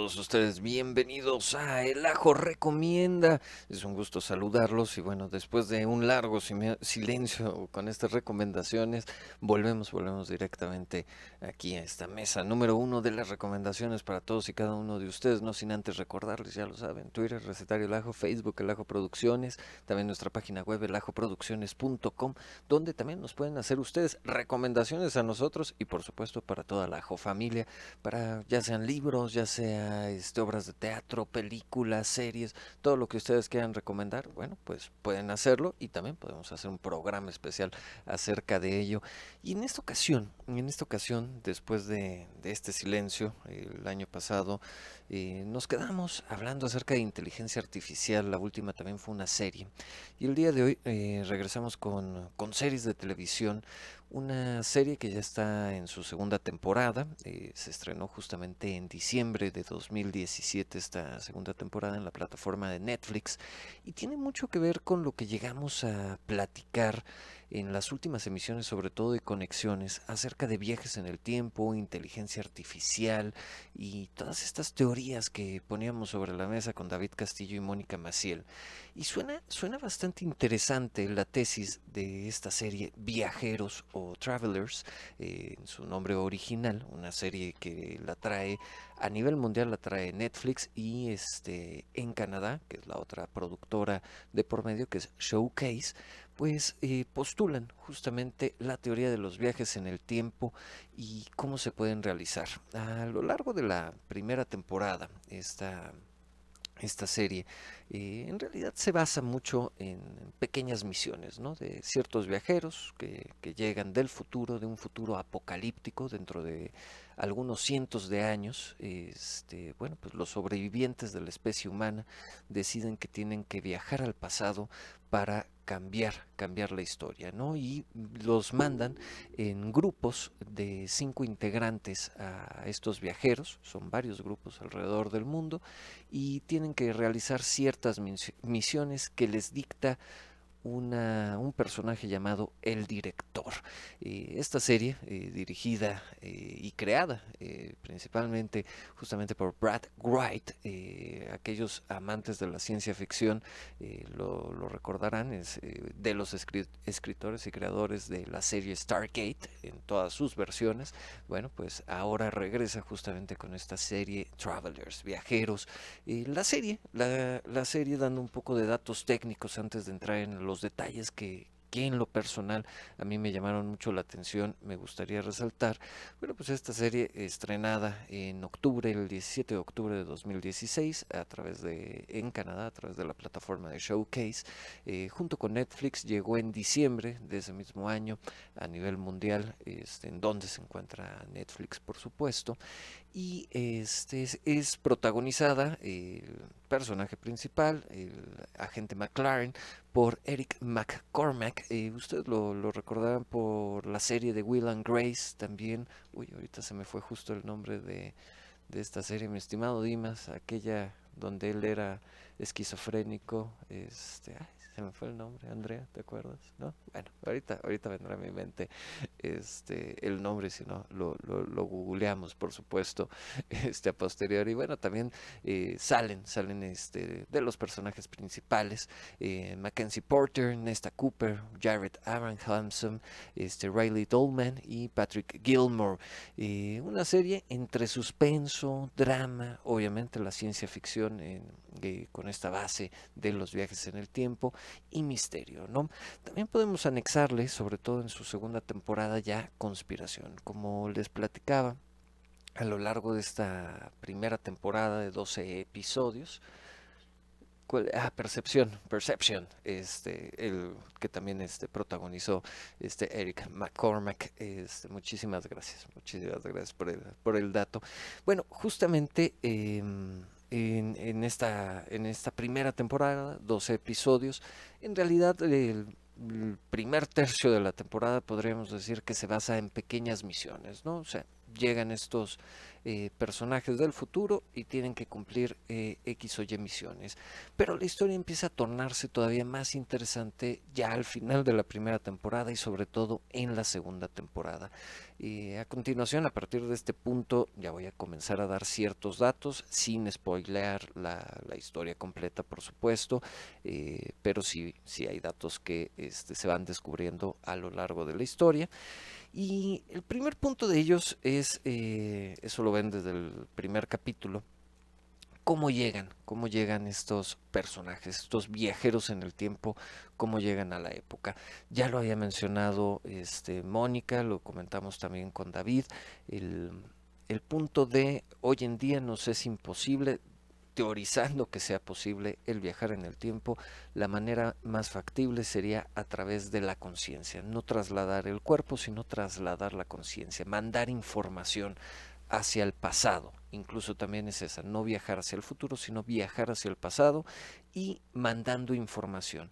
todos ustedes bienvenidos a El Ajo Recomienda. Es un gusto saludarlos y bueno, después de un largo silencio con estas recomendaciones, volvemos, volvemos directamente aquí a esta mesa número uno de las recomendaciones para todos y cada uno de ustedes, no sin antes recordarles, ya lo saben, Twitter, Recetario El Ajo, Facebook El Ajo Producciones, también nuestra página web elajoproducciones.com, donde también nos pueden hacer ustedes recomendaciones a nosotros y por supuesto para toda la Ajo familia, para ya sean libros, ya sea obras de teatro, películas, series, todo lo que ustedes quieran recomendar, bueno, pues pueden hacerlo y también podemos hacer un programa especial acerca de ello. Y en esta ocasión, en esta ocasión, después de, este silencio, el año pasado, eh, nos quedamos hablando acerca de inteligencia artificial, la última también fue una serie. Y el día de hoy eh, regresamos con series de televisión, una serie que ya está en su segunda temporada, eh, se estrenó justamente en diciembre de 2017 esta segunda temporada en la plataforma de Netflix y tiene mucho que ver con lo que llegamos a platicar en las últimas emisiones, sobre todo de conexiones, acerca de viajes en el tiempo, inteligencia artificial y todas estas teorías que poníamos sobre la mesa con David Castillo y Mónica Maciel. Y suena, suena bastante interesante la tesis de esta serie Viajeros o Travelers, eh, en su nombre original, una serie que la trae a nivel mundial, la trae Netflix y este, en Canadá, que es la otra productora de por medio, que es Showcase pues eh, postulan justamente la teoría de los viajes en el tiempo y cómo se pueden realizar. A lo largo de la primera temporada, esta esta serie eh, en realidad se basa mucho en pequeñas misiones ¿no? de ciertos viajeros que, llegan del futuro, de un futuro apocalíptico dentro de algunos cientos de años, este, bueno, pues los sobrevivientes de la especie humana deciden que tienen que viajar al pasado para cambiar, cambiar la historia, ¿no? Y los mandan en grupos de cinco integrantes a estos viajeros, son varios grupos alrededor del mundo, y tienen que realizar ciertas misiones que les dicta una, un personaje llamado El Director. esta serie, eh, dirigida eh, y creada eh, principalmente justamente por Brad Wright, aquellos amantes de la ciencia ficción lo, recordarán, es de los escritores y creadores de la serie Stargate en todas sus versiones. Bueno, pues ahora regresa justamente con esta serie Travelers, Viajeros. la serie, la, la serie dando un poco de datos técnicos antes de entrar en el los detalles que, en lo personal a mí me llamaron mucho la atención, me gustaría resaltar. Bueno, pues esta serie estrenada en octubre, el 17 de octubre de 2016, a través de, en Canadá, a través de la plataforma de Showcase, eh, junto con Netflix, llegó en diciembre de ese mismo año a nivel mundial, este, en donde se encuentra Netflix, por supuesto, y este es, protagonizada, el personaje principal, el agente McLaren, por Eric McCormack. y eh, ustedes lo, lo, recordarán por la serie de Will and Grace también. Uy, ahorita se me fue justo el nombre de, esta serie, mi estimado Dimas, aquella donde él era esquizofrénico. Este, me fue el nombre, Andrea, ¿te acuerdas? ¿No? Bueno, ahorita, ahorita vendrá a mi mente este, el nombre, si no, lo, googleamos, por supuesto, este, a posteriori. Bueno, también eh, salen, salen este, de los personajes principales, eh, Mackenzie Porter, Nesta Cooper, Jared Aaron este, Riley Dolman y Patrick Gilmore. Eh, una serie entre suspenso, drama, obviamente la ciencia ficción con esta base de los viajes en el tiempo y misterio, ¿no? También podemos anexarle, sobre todo en su segunda temporada ya, conspiración. Como les platicaba, a lo largo de esta primera temporada de 12 episodios, ah, Percepción, Perception, este, el que también este, protagonizó este, Eric McCormack. Este, muchísimas gracias, muchísimas gracias por el, por el dato. Bueno, justamente em, en, esta, en esta primera temporada, 12 episodios. En realidad el, primer tercio de la temporada podríamos decir que se basa en pequeñas misiones, ¿no? O sea, llegan estos eh, personajes del futuro y tienen que cumplir eh, X o Y misiones. Pero la historia empieza a tornarse todavía más interesante ya al final de la primera temporada y sobre todo en la segunda temporada. Eh, a continuación, a partir de este punto, ya voy a comenzar a dar ciertos datos, sin spoilear la, historia completa, por supuesto, eh, pero sí, sí, hay datos que este, se van descubriendo a lo largo de la historia. Y el primer punto de ellos es, eh, eso lo ven desde el primer capítulo, cómo llegan, cómo llegan estos personajes, estos viajeros en el tiempo, cómo llegan a la época. Ya lo había mencionado este, Mónica, lo comentamos también con David, el, el punto de hoy en día nos es imposible, teorizando que sea posible el viajar en el tiempo, la manera más factible sería a través de la conciencia, no trasladar el cuerpo, sino trasladar la conciencia, mandar información hacia el pasado incluso también es esa, no viajar hacia el futuro, sino viajar hacia el pasado y mandando información.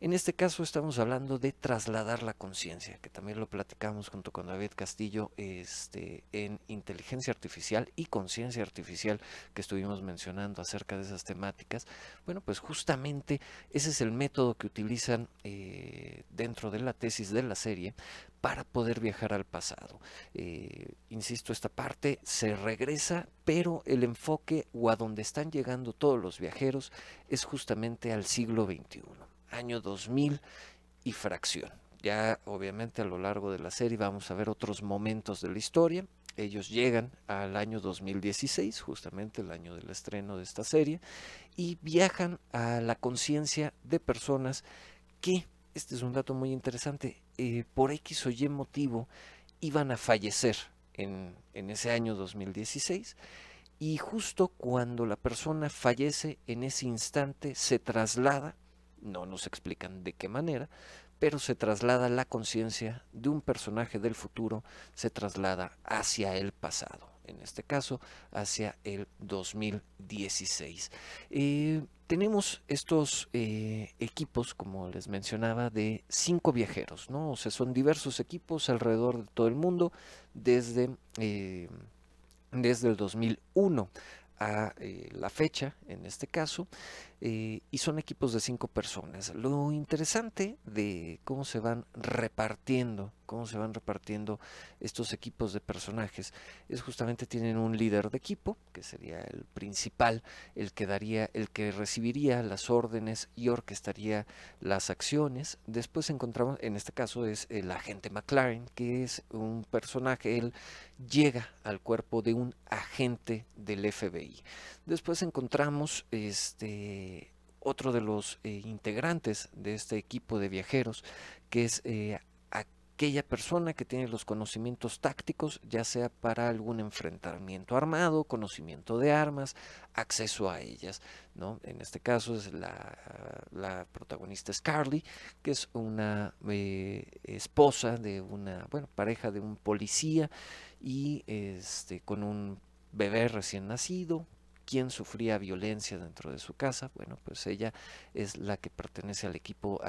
En este caso estamos hablando de trasladar la conciencia, que también lo platicamos junto con David Castillo este, en inteligencia artificial y conciencia artificial que estuvimos mencionando acerca de esas temáticas. Bueno, pues justamente ese es el método que utilizan eh, dentro de la tesis de la serie para poder viajar al pasado. Eh, insisto, esta parte se regresa, pero el enfoque o a donde están llegando todos los viajeros es justamente al siglo XXI año 2000 y fracción. Ya obviamente a lo largo de la serie vamos a ver otros momentos de la historia. Ellos llegan al año 2016, justamente el año del estreno de esta serie, y viajan a la conciencia de personas que, este es un dato muy interesante, eh, por X o Y motivo iban a fallecer en, en ese año 2016 y justo cuando la persona fallece en ese instante se traslada no nos explican de qué manera, pero se traslada la conciencia de un personaje del futuro, se traslada hacia el pasado, en este caso hacia el 2016. Eh, tenemos estos eh, equipos, como les mencionaba, de cinco viajeros, ¿no? O son diversos equipos alrededor de todo el mundo desde, eh, desde el 2001 a la fecha, en este caso, eh, y son equipos de cinco personas. Lo interesante de cómo se van repartiendo, cómo se van repartiendo estos equipos de personajes, es justamente tienen un líder de equipo, que sería el principal, el que daría, el que recibiría las órdenes y orquestaría las acciones. Después encontramos, en este caso es el agente McLaren, que es un personaje, él llega al cuerpo de un agente del FBI. Después encontramos este, otro de los eh, integrantes de este equipo de viajeros, que es eh, aquella persona que tiene los conocimientos tácticos, ya sea para algún enfrentamiento armado, conocimiento de armas, acceso a ellas. ¿no? En este caso es la, protagonista Scarly, que es una eh, esposa de una, bueno, pareja de un policía y este, con un bebé recién nacido, quien sufría violencia dentro de su casa. Bueno, pues ella es la que pertenece al equipo,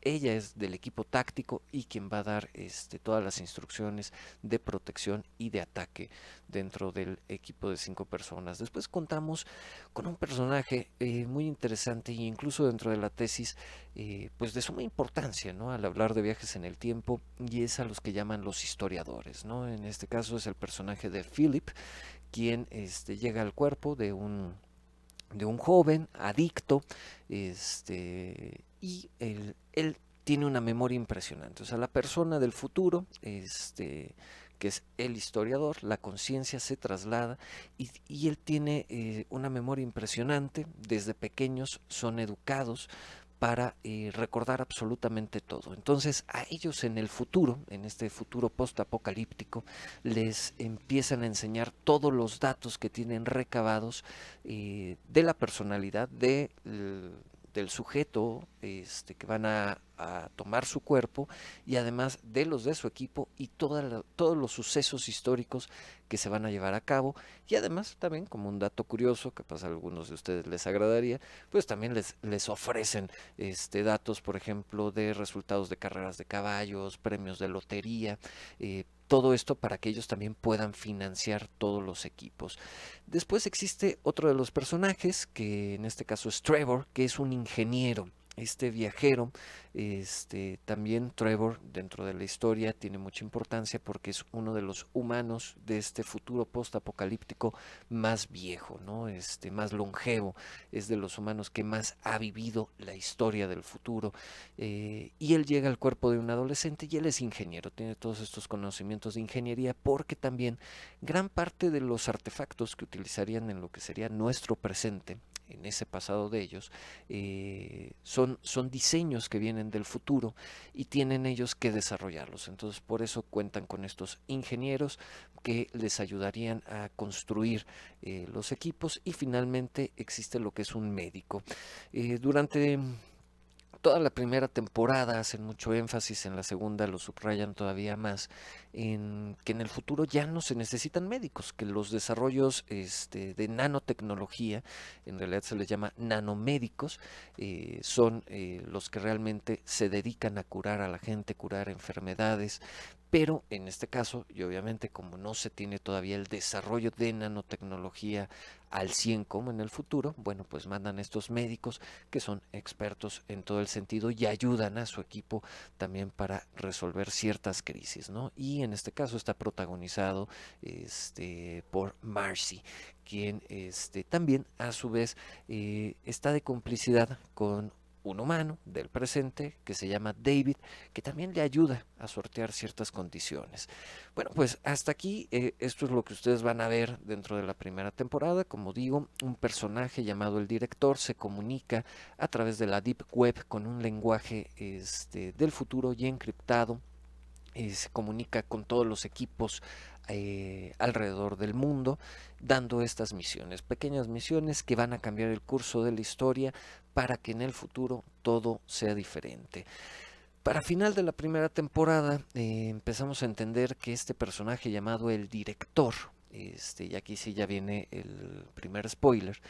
ella es del equipo táctico y quien va a dar este, todas las instrucciones de protección y de ataque dentro del equipo de cinco personas. Después contamos con un personaje eh, muy interesante e incluso dentro de la tesis, eh, pues de suma importancia, ¿no? Al hablar de viajes en el tiempo y es a los que llaman los historiadores, ¿no? En este caso es el personaje de Philip, quien este, llega al cuerpo de un, de un joven adicto este, y él, tiene una memoria impresionante. O sea, la persona del futuro, este, que es el historiador, la conciencia se traslada y, él tiene eh, una memoria impresionante. Desde pequeños son educados para eh, recordar absolutamente todo. Entonces a ellos en el futuro, en este futuro post-apocalíptico, les empiezan a enseñar todos los datos que tienen recabados eh, de la personalidad, del sujeto este, que van a a tomar su cuerpo y además de los de su equipo y todos los sucesos históricos que se van a llevar a cabo. Y además también, como un dato curioso, que a algunos de ustedes les agradaría, pues también les, les ofrecen este, datos, por ejemplo, de resultados de carreras de caballos, premios de lotería. Eh, todo esto para que ellos también puedan financiar todos los equipos. Después existe otro de los personajes, que en este caso es Trevor, que es un ingeniero este viajero, este, también Trevor dentro de la historia tiene mucha importancia porque es uno de los humanos de este futuro postapocalíptico más viejo, ¿no? este, más longevo, es de los humanos que más ha vivido la historia del futuro eh, y él llega al cuerpo de un adolescente y él es ingeniero, tiene todos estos conocimientos de ingeniería porque también gran parte de los artefactos que utilizarían en lo que sería nuestro presente, en ese pasado de ellos, eh, son, son diseños que vienen del futuro y tienen ellos que desarrollarlos. Entonces por eso cuentan con estos ingenieros que les ayudarían a construir eh, los equipos y finalmente existe lo que es un médico. Eh, durante toda la primera temporada hacen mucho énfasis, en la segunda lo subrayan todavía más, en que en el futuro ya no se necesitan médicos, que los desarrollos este, de nanotecnología, en realidad se les llama nanomédicos, eh, son eh, los que realmente se dedican a curar a la gente, curar enfermedades, pero en este caso, y obviamente como no se tiene todavía el desarrollo de nanotecnología al 100 como en el futuro, bueno, pues mandan estos médicos que son expertos en todo el sentido y ayudan a su equipo también para resolver ciertas crisis, ¿no? Y en este caso está protagonizado este, por Marcy, quien este, también a su vez eh, está de complicidad con un humano del presente que se llama David, que también le ayuda a sortear ciertas condiciones. Bueno, pues hasta aquí eh, esto es lo que ustedes van a ver dentro de la primera temporada. Como digo, un personaje llamado el director se comunica a través de la Deep Web con un lenguaje este, del futuro y encriptado. Eh, se comunica con todos los equipos eh, alrededor del mundo dando estas misiones, pequeñas misiones que van a cambiar el curso de la historia para que en el futuro todo sea diferente. Para final de la primera temporada eh, empezamos a entender que este personaje llamado el director, este, y aquí sí ya viene el primer spoiler,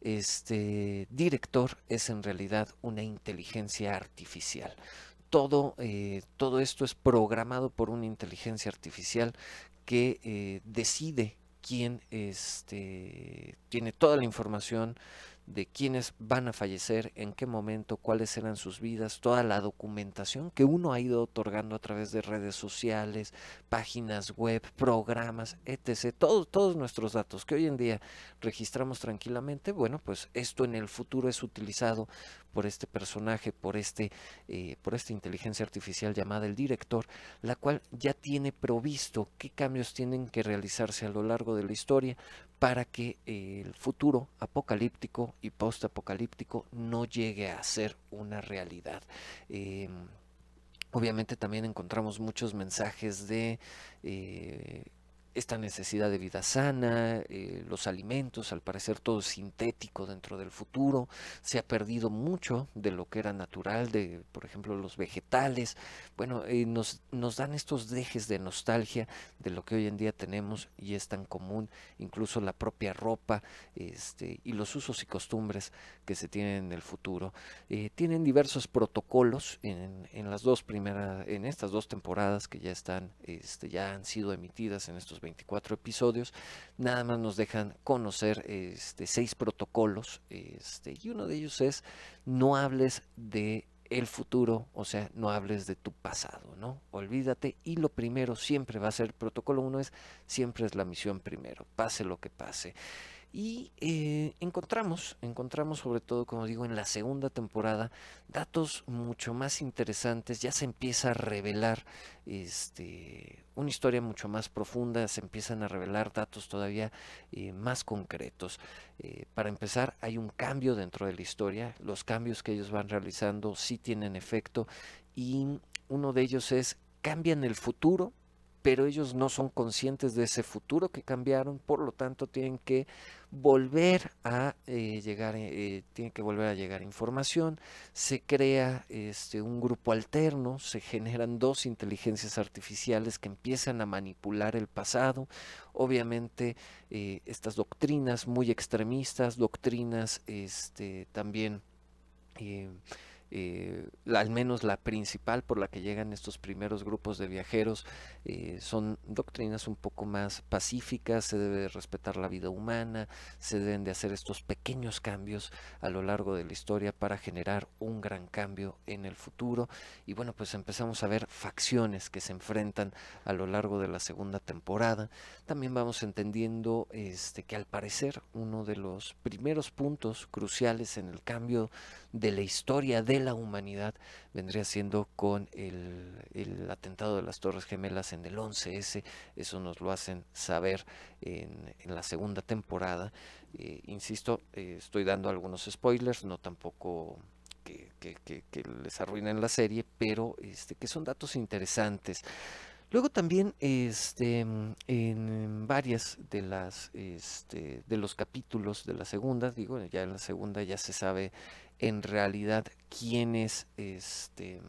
este director es en realidad una inteligencia artificial. Todo, eh, todo esto es programado por una inteligencia artificial que eh, decide quién este, tiene toda la información, de quiénes van a fallecer, en qué momento, cuáles eran sus vidas, toda la documentación que uno ha ido otorgando a través de redes sociales, páginas web, programas, etc. Todos, todos nuestros datos que hoy en día registramos tranquilamente, bueno, pues esto en el futuro es utilizado por este personaje, por, este, eh, por esta inteligencia artificial llamada el director, la cual ya tiene provisto qué cambios tienen que realizarse a lo largo de la historia para que eh, el futuro apocalíptico y postapocalíptico no llegue a ser una realidad. Em, obviamente también encontramos muchos mensajes de eh, esta necesidad de vida sana, eh, los alimentos, al parecer todo sintético dentro del futuro, se ha perdido mucho de lo que era natural, de por ejemplo los vegetales, bueno, eh, nos, nos dan estos dejes de nostalgia de lo que hoy en día tenemos y es tan común, incluso la propia ropa este, y los usos y costumbres que se tienen en el futuro. Eh, tienen diversos protocolos en, en, las dos primeras, en estas dos temporadas que ya están, este, ya han sido emitidas en estos 24 episodios, nada más nos dejan conocer este, seis protocolos este, y uno de ellos es no hables de el futuro, o sea, no hables de tu pasado, ¿no? Olvídate y lo primero siempre va a ser, protocolo uno es, siempre es la misión primero, pase lo que pase. Y eh, encontramos, encontramos sobre todo, como digo, en la segunda temporada, datos mucho más interesantes. Ya se empieza a revelar este, una historia mucho más profunda, se empiezan a revelar datos todavía eh, más concretos. Eh, para empezar, hay un cambio dentro de la historia. Los cambios que ellos van realizando sí tienen efecto. Y uno de ellos es cambian el futuro pero ellos no son conscientes de ese futuro que cambiaron, por lo tanto tienen que volver a eh, llegar, eh, que volver a llegar información, se crea este, un grupo alterno, se generan dos inteligencias artificiales que empiezan a manipular el pasado, obviamente eh, estas doctrinas muy extremistas, doctrinas este, también eh, al menos la principal por la que llegan estos primeros grupos de viajeros, eh, son doctrinas un poco más pacíficas, se debe respetar la vida humana, se deben de hacer estos pequeños cambios a lo largo de la historia para generar un gran cambio en el futuro. Y bueno, pues empezamos a ver facciones que se enfrentan a lo largo de la segunda temporada. También vamos entendiendo este, que al parecer uno de los primeros puntos cruciales en el cambio de la historia de la humanidad vendría siendo con el, atentado de las Torres Gemelas en el 11S, eso nos lo hacen saber en, la segunda temporada. Eh, insisto, eh, estoy dando algunos spoilers, no tampoco que, que, que, les arruinen la serie, pero este, que son datos interesantes. Luego también este, en, en varias de las este, de los capítulos de la segunda, digo, ya en la segunda ya se sabe en realidad quién es este,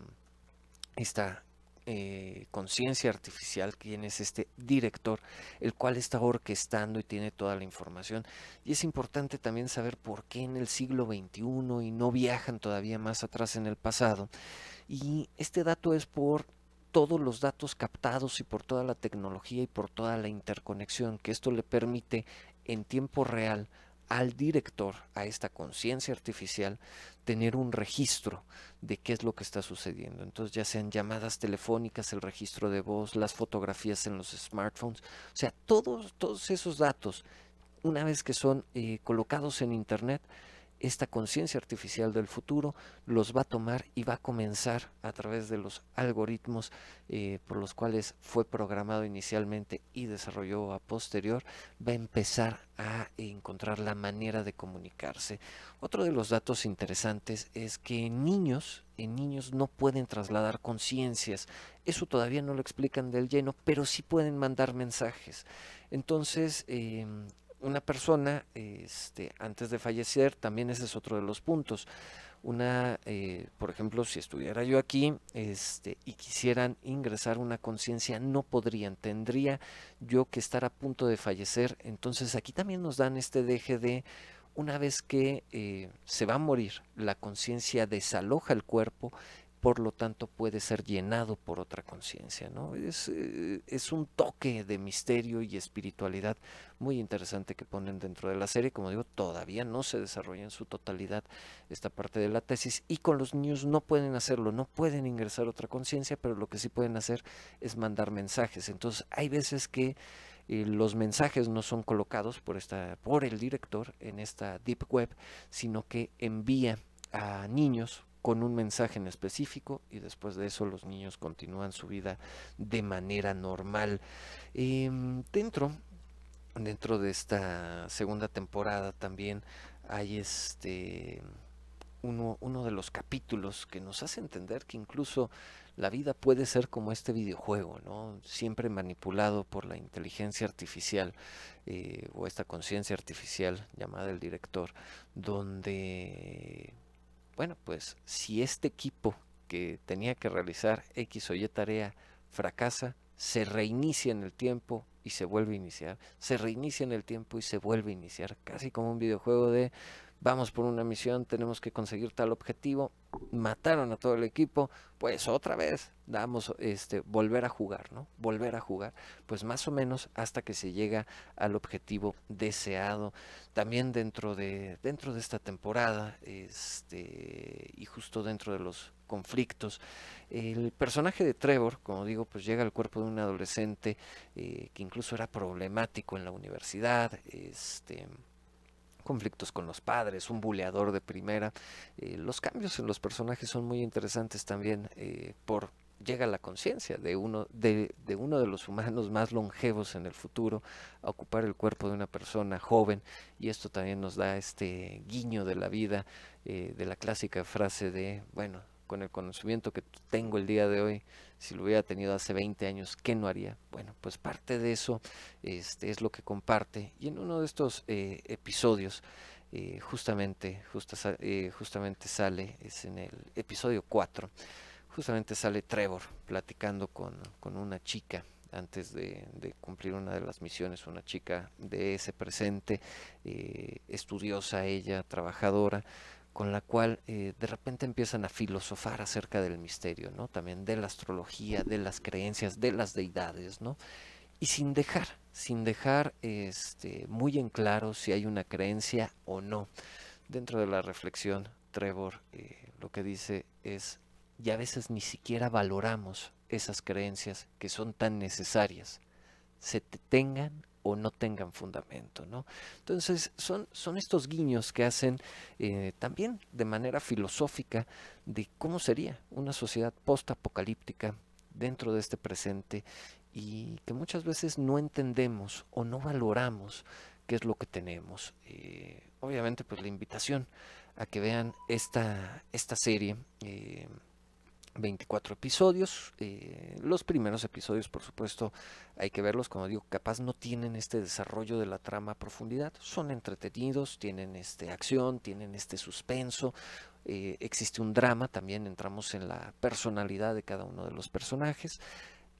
esta eh, conciencia artificial, quién es este director, el cual está orquestando y tiene toda la información. Y es importante también saber por qué en el siglo XXI y no viajan todavía más atrás en el pasado. Y este dato es por todos los datos captados y por toda la tecnología y por toda la interconexión que esto le permite en tiempo real al director, a esta conciencia artificial, tener un registro de qué es lo que está sucediendo. Entonces, ya sean llamadas telefónicas, el registro de voz, las fotografías en los smartphones, o sea, todos, todos esos datos, una vez que son eh, colocados en Internet, esta conciencia artificial del futuro los va a tomar y va a comenzar a través de los algoritmos eh, por los cuales fue programado inicialmente y desarrolló a posterior, va a empezar a encontrar la manera de comunicarse. Otro de los datos interesantes es que en niños, en niños no pueden trasladar conciencias. Eso todavía no lo explican del lleno, pero sí pueden mandar mensajes. Entonces, em, una persona este, antes de fallecer, también ese es otro de los puntos. Una, eh, por ejemplo, si estuviera yo aquí este, y quisieran ingresar una conciencia, no podrían, tendría yo que estar a punto de fallecer. Entonces aquí también nos dan este deje de una vez que eh, se va a morir, la conciencia desaloja el cuerpo por lo tanto puede ser llenado por otra conciencia. ¿no? Es, eh, es, un toque de misterio y espiritualidad muy interesante que ponen dentro de la serie. Como digo, todavía no se desarrolla en su totalidad esta parte de la tesis y con los niños no pueden hacerlo, no pueden ingresar otra conciencia, pero lo que sí pueden hacer es mandar mensajes. Entonces hay veces que... Eh, los mensajes no son colocados por, esta, por el director en esta deep web, sino que envía a niños con un mensaje en específico y después de eso los niños continúan su vida de manera normal. Em, dentro, dentro de esta segunda temporada también hay este... Uno, de los capítulos que nos hace entender que incluso la vida puede ser como este videojuego, ¿no? siempre manipulado por la inteligencia artificial eh, o esta conciencia artificial llamada el director, donde bueno, pues si este equipo que tenía que realizar X o Y tarea fracasa, se reinicia en el tiempo y se vuelve a iniciar, se reinicia en el tiempo y se vuelve a iniciar, casi como un videojuego de vamos por una misión, tenemos que conseguir tal objetivo, mataron a todo el equipo, pues otra vez damos este volver a jugar, ¿no? Volver a jugar, pues más o menos hasta que se llega al objetivo deseado. También dentro de dentro de esta temporada, este y justo dentro de los conflictos, el personaje de Trevor, como digo, pues llega al cuerpo de un adolescente eh, que incluso era problemático en la universidad, este conflictos con los padres, un buleador de primera. Eh, los cambios en los personajes son muy interesantes también eh, por llega la conciencia de uno de, uno de los humanos más longevos en el futuro a ocupar el cuerpo de una persona joven y esto también nos da este guiño de la vida eh, de la clásica frase de bueno con el conocimiento que tengo el día de hoy, si lo hubiera tenido hace 20 años, ¿qué no haría? Bueno, pues parte de eso este, es lo que comparte. Y en uno de estos eh, episodios, eh, justamente, eh, justamente sale, es en el episodio 4, justamente sale Trevor platicando con, una chica antes de, cumplir una de las misiones, una chica de ese presente, estudiosa ella, trabajadora, con la cual eh, de repente empiezan a filosofar acerca del misterio, ¿no? También de la astrología, de las creencias, de las deidades, ¿no? Y sin dejar, sin dejar este, muy en claro si hay una creencia o no. Dentro de la reflexión, Trevor eh, lo que dice es, y a veces ni siquiera valoramos esas creencias que son tan necesarias, se te tengan o no tengan fundamento. ¿no? Entonces, son, son estos guiños que hacen eh, también de manera filosófica de cómo sería una sociedad post-apocalíptica dentro de este presente y que muchas veces no entendemos o no valoramos qué es lo que tenemos. Eh, obviamente, pues la invitación a que vean esta, esta serie. Eh, 24 episodios. Eh, los primeros episodios, por supuesto, hay que verlos, como digo, capaz no tienen este desarrollo de la trama a profundidad. Son entretenidos, tienen este acción, tienen este suspenso. Eh, existe un drama, también entramos en la personalidad de cada uno de los personajes.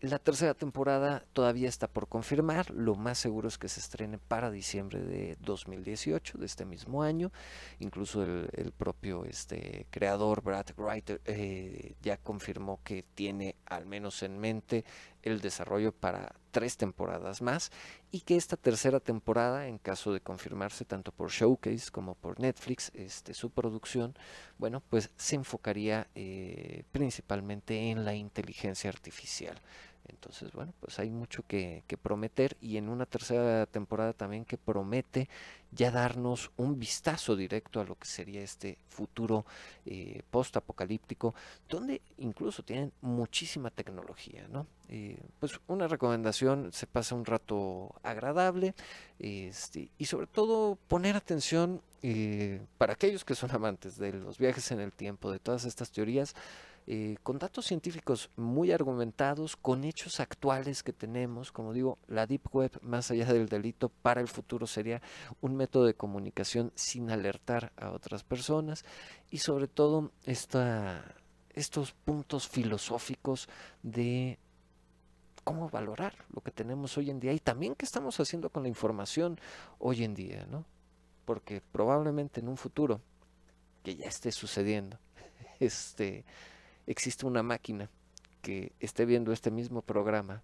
La tercera temporada todavía está por confirmar, lo más seguro es que se estrene para diciembre de 2018, de este mismo año. Incluso el, propio este, creador Brad Wright eh, ya confirmó que tiene al menos en mente el desarrollo para tres temporadas más y que esta tercera temporada, en caso de confirmarse tanto por Showcase como por Netflix, este, su producción, bueno, pues se enfocaría eh, principalmente en la inteligencia artificial. Entonces, bueno, pues hay mucho que, prometer y en una tercera temporada también que promete ya darnos un vistazo directo a lo que sería este futuro eh, post-apocalíptico, donde incluso tienen muchísima tecnología, ¿no? Eh, pues una recomendación, se pasa un rato agradable este, y sobre todo poner atención eh, para aquellos que son amantes de los viajes en el tiempo, de todas estas teorías, eh, con datos científicos muy argumentados, con hechos actuales que tenemos. Como digo, la Deep Web, más allá del delito, para el futuro sería un método de comunicación sin alertar a otras personas y sobre todo estos puntos filosóficos de cómo valorar lo que tenemos hoy en día y también qué estamos haciendo con la información hoy en día, ¿no? Porque probablemente en un futuro que ya esté sucediendo, este, existe una máquina que esté viendo este mismo programa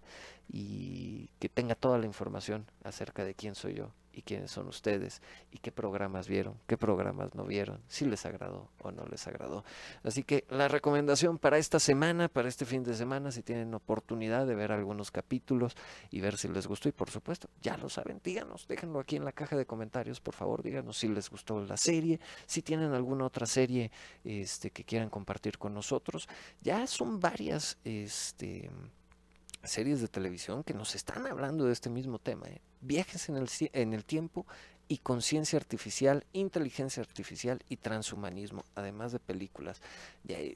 y que tenga toda la información acerca de quién soy yo, y quiénes son ustedes y qué programas vieron, qué programas no vieron, si les agradó o no les agradó. Así que la recomendación para esta semana, para este fin de semana, si tienen oportunidad de ver algunos capítulos y ver si les gustó y por supuesto, ya lo saben, díganos, déjenlo aquí en la caja de comentarios, por favor, díganos si les gustó la serie, si tienen alguna otra serie este, que quieran compartir con nosotros. Ya son varias este, series de televisión que nos están hablando de este mismo tema. ¿eh? Viajes en el, en el tiempo y conciencia artificial, inteligencia artificial y transhumanismo, además de películas.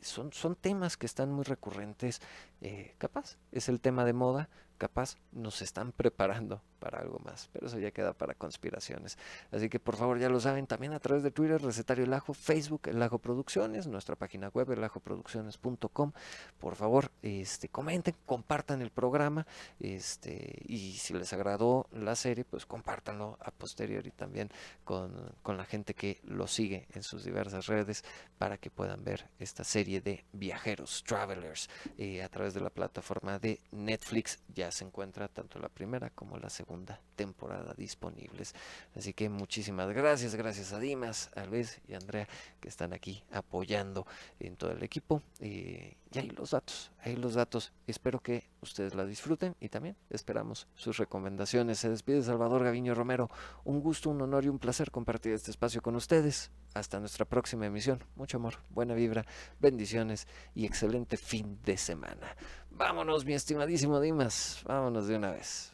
son, son temas que están muy recurrentes. Eh, capaz, es el tema de moda, capaz nos están preparando para algo más, pero eso ya queda para conspiraciones. Así que por favor ya lo saben, también a través de Twitter, Recetario El Ajo, Facebook El Ajo Producciones, nuestra página web elajoproducciones.com. Por favor, este, comenten, compartan el programa este, y si les agradó la serie, pues compártanlo a posteriori también con, la gente que lo sigue en sus diversas redes para que puedan ver esta serie de viajeros, travelers, eh, a través de la plataforma de Netflix. Ya se encuentra tanto la primera como la segunda temporada disponibles. Así que muchísimas gracias, gracias a Dimas, a Luis y a Andrea que están aquí apoyando en todo el equipo. Eh, y ahí los datos, ahí los datos. Espero que ustedes la disfruten y también esperamos sus recomendaciones. Se despide Salvador Gaviño Romero. Un gusto, un honor y un placer compartir este espacio con ustedes. Hasta nuestra próxima emisión. Mucho amor, buena vibra, bendiciones y excelente fin de semana. Vámonos, mi estimadísimo Dimas. Vámonos de una vez.